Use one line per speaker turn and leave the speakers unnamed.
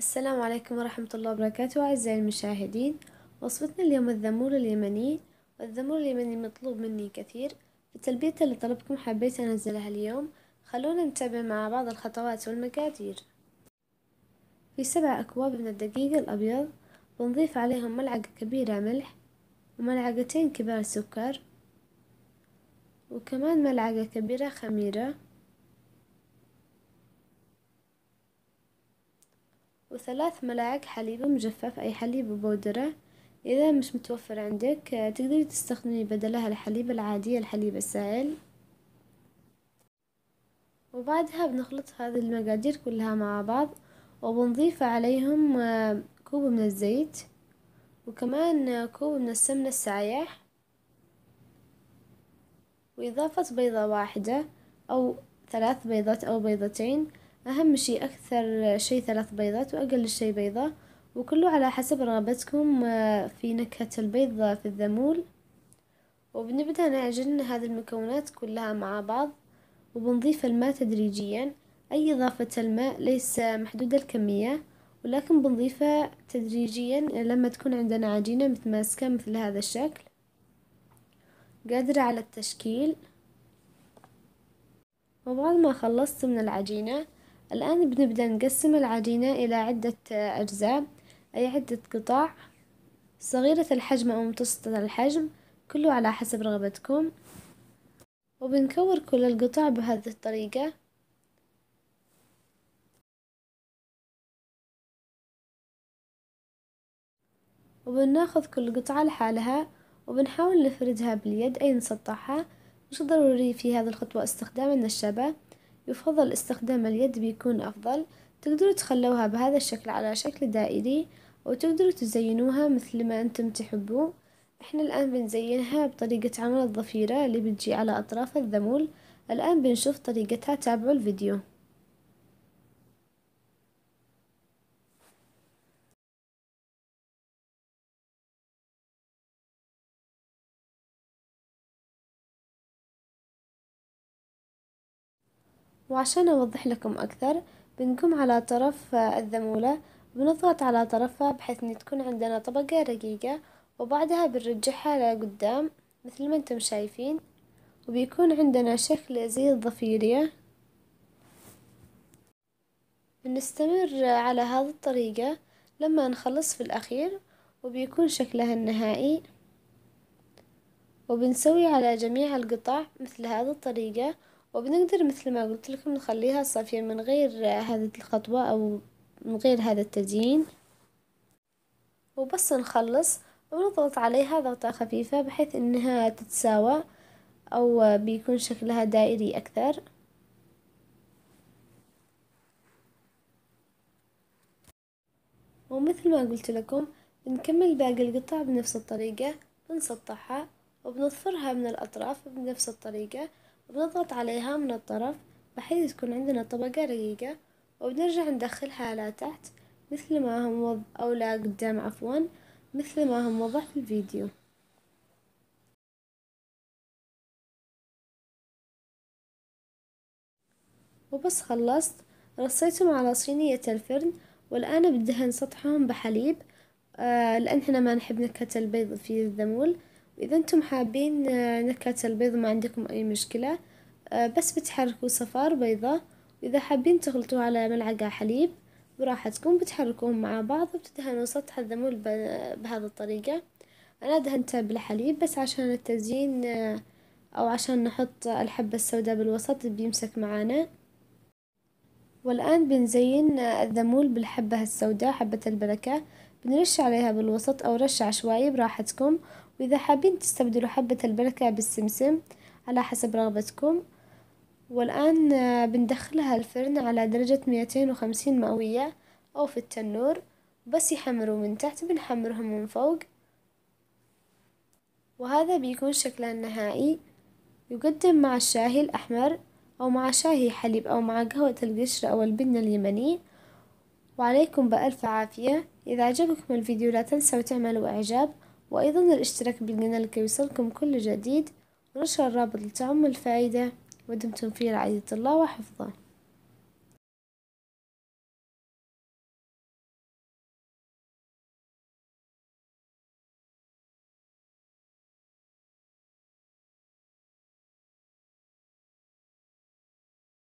السلام عليكم ورحمة الله وبركاته أعزائي المشاهدين وصفتنا اليوم الذمور اليمني والذمور اليمني مطلوب مني كثير اللي لطلبكم حبيت أنزلها اليوم خلونا نتابع مع بعض الخطوات والمقادير في سبع أكواب من الدقيق الأبيض بنضيف عليهم ملعقة كبيرة ملح وملعقتين كبار سكر وكمان ملعقة كبيرة خميرة وثلاث ملاعق حليب مجفف أي حليب بودرة إذا مش متوفر عندك آه، تقدري تستخدمي بدلها الحليب العادية الحليب السائل وبعدها بنخلط هذه المقادير كلها مع بعض وبنضيف عليهم آه، كوب من الزيت وكمان آه، كوب من السمنة السايح وإضافة بيضة واحدة أو ثلاث بيضات أو بيضتين أهم شي أكثر شي ثلاث بيضات وأقل شي بيضة وكله على حسب رغبتكم آه، في نكهة البيضة في الذمول وبنبدأ نعجن هذه المكونات كلها مع بعض وبنضيف الماء تدريجيا أي إضافة الماء ليس محدودة الكمية ولكن بنضيفها تدريجيا لما تكون عندنا عجينة متماسكة مثل هذا الشكل قادرة على التشكيل وبعد ما خلصت من العجينة الآن بنبدأ نقسم العجينة إلى عدة أجزاء أي عدة قطاع صغيرة الحجم أو متوسطة الحجم كله على حسب رغبتكم وبنكور كل القطع بهذه الطريقة وبناخذ كل قطعة لحالها وبنحاول نفردها باليد أي نسطحها مش ضروري في هذه الخطوة استخدام النشابة يفضل استخدام اليد بيكون أفضل تقدروا تخلوها بهذا الشكل على شكل دائري وتقدروا تزينوها مثل ما أنتم تحبوا احنا الآن بنزينها بطريقة عمل الضفيرة اللي بتجي على أطراف الذمول الآن بنشوف طريقتها تابعوا الفيديو وعشان أوضح لكم أكثر بنقوم على طرف آه، الذمولة بنضغط على طرفها بحيث إن تكون عندنا طبقة رقيقة وبعدها بنرجعها لقدام مثل ما انتم شايفين وبيكون عندنا شكل زي الضفيرية بنستمر على هذه الطريقة لما نخلص في الأخير وبيكون شكلها النهائي وبنسوي على جميع القطع مثل هذه الطريقة وبنقدر مثل ما قلت لكم نخليها صافية من غير هذه الخطوة أو من غير هذا التزيين وبس نخلص ونضغط عليها ضغطة خفيفة بحيث انها تتساوى او بيكون شكلها دائري اكثر ومثل ما قلت لكم بنكمل باقي القطع بنفس الطريقة بنسطحها وبنظفرها من الأطراف بنفس الطريقة بنضغط عليها من الطرف بحيث تكون عندنا طبقة رقيقة وبنرجع ندخلها على تحت مثل ما هم وض... أو لا قدام عفوا مثل ما هم وضع في الفيديو وبس خلصت رصيتهم على صينية الفرن والآن بدهن سطحهم بحليب آه لأن احنا ما نحب نكهة البيض في الذمول إذا أنتم حابين آه، نكهة البيض ما عندكم أي مشكلة آه، بس بتحركوا صفار بيضة وإذا حابين تخلطوا على ملعقة حليب براحتكم بتحركوهم مع بعض وبتدهنوا سطح الذمول بهذه الطريقة أنا دهنتها بالحليب بس عشان التزيين آه، أو عشان نحط الحبة السوداء بالوسط بيمسك معانا والآن بنزين الذمول بالحبة السوداء حبة البركة بنرش عليها بالوسط أو رش عشوائي براحتكم وإذا حابين تستبدلوا حبة البركة بالسمسم على حسب رغبتكم والآن آه، بندخلها الفرن على درجة ميتين وخمسين مئوية أو في التنور بس يحمروا من تحت بنحمرهم من فوق وهذا بيكون شكلها النهائي يقدم مع الشاهي الأحمر أو مع شاهي حليب أو مع قهوة القشرة أو البن اليمني وعليكم بألف عافية إذا عجبكم الفيديو لا تنسوا تعملوا إعجاب وأيضا الاشتراك بالقناة لكي يوصلكم كل جديد ونشر الرابط لتعم الفائدة ودمتم في رعاية الله وحفظه